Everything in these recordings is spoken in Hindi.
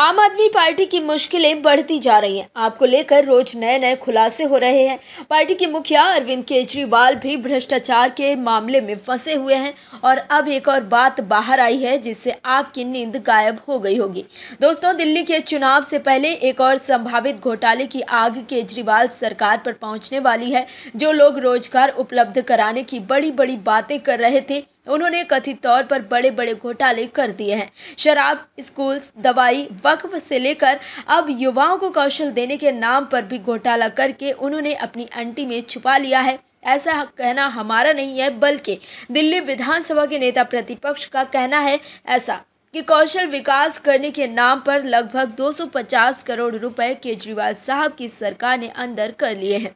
आम आदमी पार्टी की मुश्किलें बढ़ती जा रही हैं आपको लेकर रोज नए नए खुलासे हो रहे हैं पार्टी के मुखिया अरविंद केजरीवाल भी भ्रष्टाचार के मामले में फंसे हुए हैं और अब एक और बात बाहर आई है जिससे आपकी नींद गायब हो गई होगी दोस्तों दिल्ली के चुनाव से पहले एक और संभावित घोटाले की आग केजरीवाल सरकार पर पहुँचने वाली है जो लोग रोजगार उपलब्ध कराने की बड़ी बड़ी बातें कर रहे थे उन्होंने कथित तौर पर बड़े बड़े घोटाले कर दिए हैं शराब स्कूल दवाई वक्फ से लेकर अब युवाओं को कौशल देने के नाम पर भी घोटाला करके उन्होंने अपनी अंटी में छुपा लिया है ऐसा कहना हमारा नहीं है बल्कि दिल्ली विधानसभा के नेता प्रतिपक्ष का कहना है ऐसा कि कौशल विकास करने के नाम पर लगभग 250 करोड़ रुपए केजरीवाल साहब की सरकार ने अंदर कर लिए हैं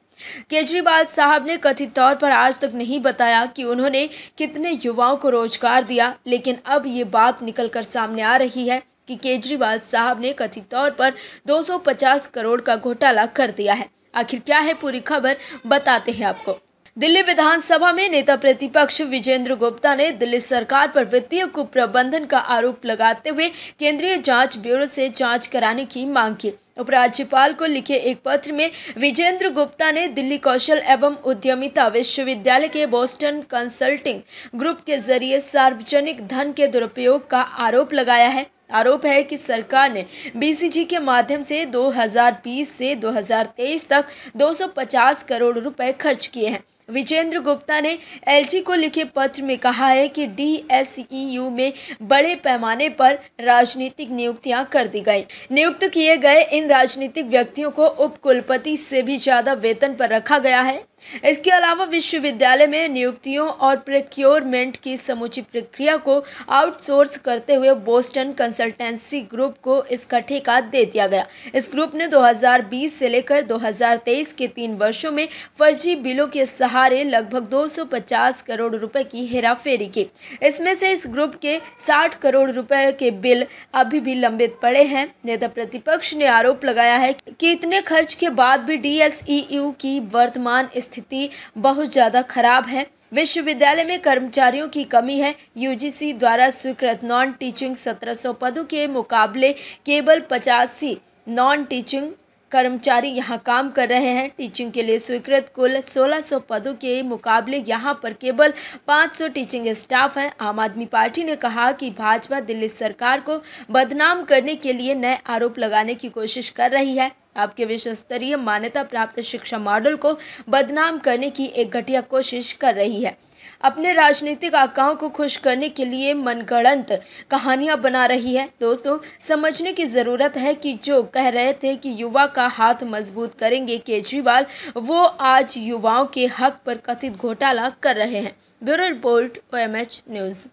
केजरीवाल साहब ने कथित तौर पर आज तक नहीं बताया कि उन्होंने कितने युवाओं को रोजगार दिया लेकिन अब ये बात निकलकर सामने आ रही है कि केजरीवाल साहब ने कथित तौर पर 250 करोड़ का घोटाला कर दिया है आखिर क्या है पूरी खबर बताते हैं आपको दिल्ली विधानसभा में नेता प्रतिपक्ष विजेंद्र गुप्ता ने दिल्ली सरकार पर वित्तीय कुप्रबंधन का आरोप लगाते हुए केंद्रीय जांच ब्यूरो से जांच कराने की मांग की उपराज्यपाल को लिखे एक पत्र में विजेंद्र गुप्ता ने दिल्ली कौशल एवं उद्यमिता विश्वविद्यालय के बोस्टन कंसल्टिंग ग्रुप के जरिए सार्वजनिक धन के दुरुपयोग का आरोप लगाया है आरोप है कि सरकार ने बीसीजी के माध्यम से 2020 से 2023 तक 250 करोड़ रुपए खर्च किए हैं विजेंद्र गुप्ता ने एलजी को लिखे पत्र में कहा है कि डीएसईयू e में बड़े पैमाने पर राजनीतिक नियुक्तियां कर दी गई नियुक्त किए गए इन राजनीतिक व्यक्तियों को उपकुलपति से भी ज़्यादा वेतन पर रखा गया है इसके अलावा विश्वविद्यालय में नियुक्तियों और प्रक्योरमेंट की समुची प्रक्रिया को आउटसोर्स करते हुए बोस्टन कंसल्टेंसी ग्रुप को इसका ठेका दे दिया गया इस ग्रुप ने 2020 से लेकर 2023 के तीन वर्षों में फर्जी बिलों के सहायता सहारे लगभग 250 करोड़ रुपए की हेराफेरी की इसमें से इस ग्रुप के 60 करोड़ रुपए के बिल अभी भी लंबित पड़े हैं नेता प्रतिपक्ष ने आरोप लगाया है कि इतने खर्च के बाद भी डीएसईयू e की वर्तमान स्थिति बहुत ज़्यादा खराब है विश्वविद्यालय में कर्मचारियों की कमी है यूजीसी द्वारा स्वीकृत नॉन टीचिंग 1700 पदों के मुकाबले केवल पचासी नॉन टीचिंग कर्मचारी यहां काम कर रहे हैं टीचिंग के लिए स्वीकृत कुल 1600 पदों के मुकाबले यहां पर केवल 500 टीचिंग स्टाफ हैं आम आदमी पार्टी ने कहा कि भाजपा दिल्ली सरकार को बदनाम करने के लिए नए आरोप लगाने की कोशिश कर रही है आपके विश्व स्तरीय मान्यता प्राप्त शिक्षा मॉडल को बदनाम करने की एक घटिया कोशिश कर रही है अपने राजनीतिक आकाओं को खुश करने के लिए मनगढ़ंत कहानियां बना रही है दोस्तों समझने की ज़रूरत है कि जो कह रहे थे कि युवा का हाथ मजबूत करेंगे केजरीवाल वो आज युवाओं के हक पर कथित घोटाला कर रहे हैं ब्यूरो रिपोर्ट ओ न्यूज़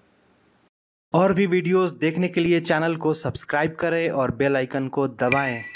और भी वीडियोस देखने के लिए चैनल को सब्सक्राइब करें और बेल आइकन को दबाएं